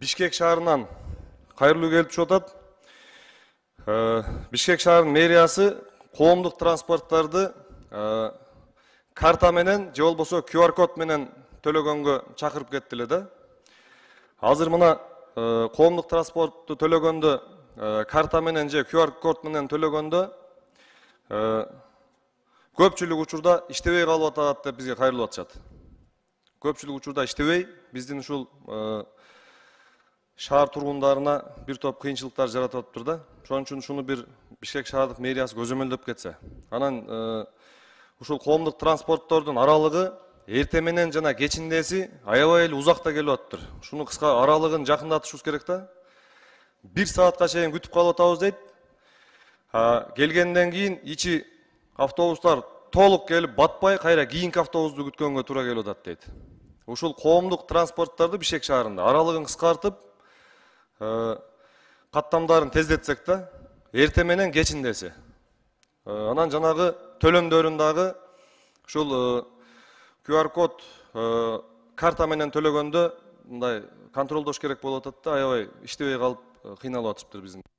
бишкек шаарынан кайрылуу келип түшүп бишкек шаарынын мэриясы коомдук транспорттарды карта менен же болбосо qr код менен төлөгөнгө чакырып кетти эле да азыр мына коомдук транспортту төлөгөндө карта менен же qr код менен төлөгөндө көпчүлүк учурда иштебей калып атат деп бизге кайрылып атышат көпчүлүк учурда иштебей биздин ушул шаар тургундарына бир топ кыйынчылыктар жаратып атыптыр да ошон үчүн шуну бир бишкек шаардык мэриясы көзөмөлдөп кетсе анан ушул коомдук транспорттордун аралыгы эрте менен жана кечиндеси аябай эле узакта келип атыптыр шуну кыска аралыгын жакындатышыбыз керек да бир саатка чейин күтүп калып атабыз дейт келгенден кийин ичи автобустар толук келип батпай кайра кийинки автобусту күткөнгө туура келип атат дейт ушул коомдук транспорттарды бишкек шаарында аралыгын кыскартып Э, каттамдарын тездетсек та ерте менен десе э, анан жанагы төлөмдөрүн дагы ушул qr э, код карта менен төлөгөндө мындай контролдош керек болуп атат да аябай иштебей калып кыйналып атышыптыр биздин